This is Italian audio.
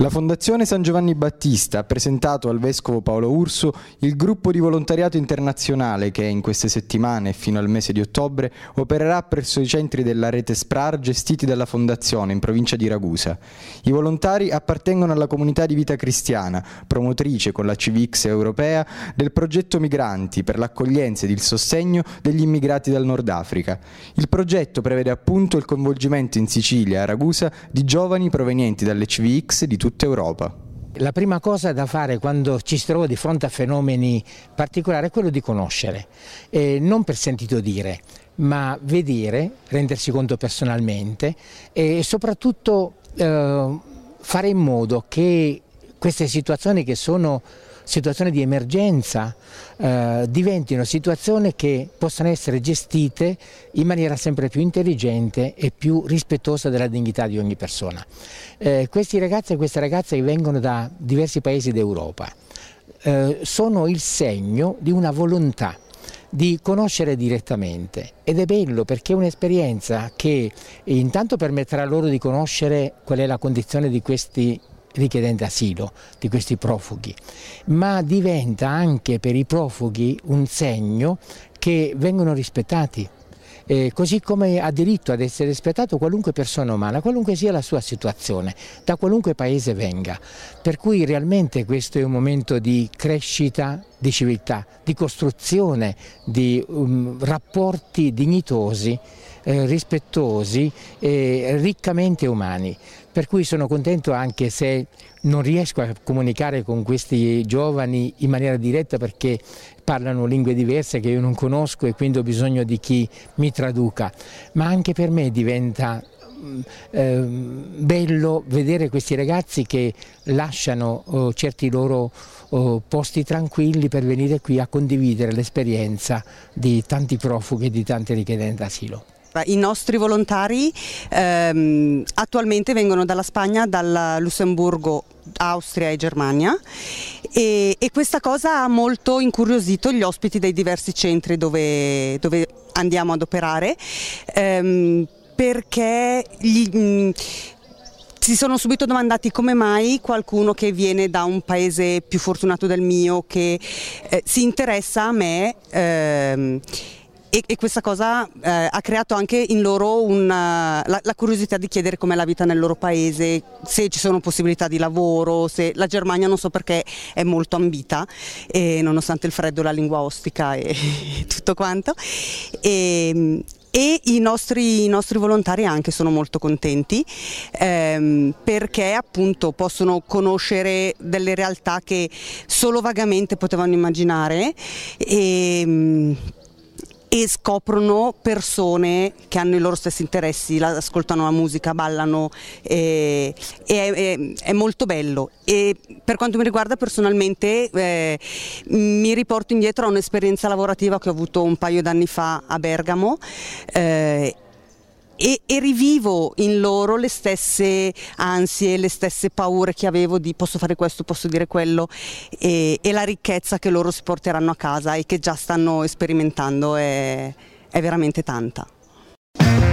La Fondazione San Giovanni Battista ha presentato al Vescovo Paolo Urso il gruppo di volontariato internazionale che in queste settimane fino al mese di ottobre opererà presso i centri della rete SPRAR gestiti dalla Fondazione in provincia di Ragusa. I volontari appartengono alla comunità di vita cristiana, promotrice con la CVX europea del progetto Migranti per l'accoglienza ed il sostegno degli immigrati dal Nord Africa. Il progetto prevede appunto il coinvolgimento in Sicilia, e a Ragusa, di giovani provenienti dalle CVX di tutti tutta Europa. La prima cosa da fare quando ci si trova di fronte a fenomeni particolari è quello di conoscere, eh, non per sentito dire, ma vedere, rendersi conto personalmente e soprattutto eh, fare in modo che queste situazioni che sono situazioni di emergenza eh, diventino situazioni che possano essere gestite in maniera sempre più intelligente e più rispettosa della dignità di ogni persona. Eh, questi ragazzi e queste ragazze vengono da diversi paesi d'Europa eh, sono il segno di una volontà di conoscere direttamente ed è bello perché è un'esperienza che intanto permetterà loro di conoscere qual è la condizione di questi richiedente asilo di questi profughi, ma diventa anche per i profughi un segno che vengono rispettati eh, così come ha diritto ad essere rispettato qualunque persona umana, qualunque sia la sua situazione, da qualunque paese venga. Per cui realmente questo è un momento di crescita di civiltà, di costruzione di um, rapporti dignitosi, eh, rispettosi e riccamente umani per cui sono contento anche se non riesco a comunicare con questi giovani in maniera diretta perché parlano lingue diverse che io non conosco e quindi ho bisogno di chi mi traduca, ma anche per me diventa eh, bello vedere questi ragazzi che lasciano oh, certi loro oh, posti tranquilli per venire qui a condividere l'esperienza di tanti profughi e di tanti richiedenti asilo. I nostri volontari ehm, attualmente vengono dalla Spagna, dal Lussemburgo, Austria e Germania e, e, questa cosa ha molto incuriosito gli ospiti dei diversi centri dove, dove andiamo ad operare ehm, perché gli, mh, si sono subito domandati come mai qualcuno che viene da un paese più fortunato del mio, che eh, si interessa a me, ehm, e, e questa cosa eh, ha creato anche in loro una, eh, la, la, curiosità di chiedere com'è la vita nel loro paese, se ci sono possibilità di lavoro, se la Germania non so perché è molto ambita, eh, nonostante il freddo, la lingua ostica e tutto quanto. E, ehm, e i nostri, i nostri, volontari anche sono molto contenti ehm, perché appunto possono conoscere delle realtà che solo vagamente potevano immaginare e, ehm, e scoprono persone che hanno i loro stessi interessi, ascoltano la musica, ballano e, e, è, è molto bello. E per quanto mi riguarda personalmente eh, mi riporto indietro a un'esperienza lavorativa che ho avuto un paio d'anni fa a Bergamo eh, e, e, rivivo in loro le stesse ansie, le stesse paure che avevo di posso fare questo, posso dire quello e, e la ricchezza che loro si porteranno a casa e che già stanno sperimentando è, è veramente tanta.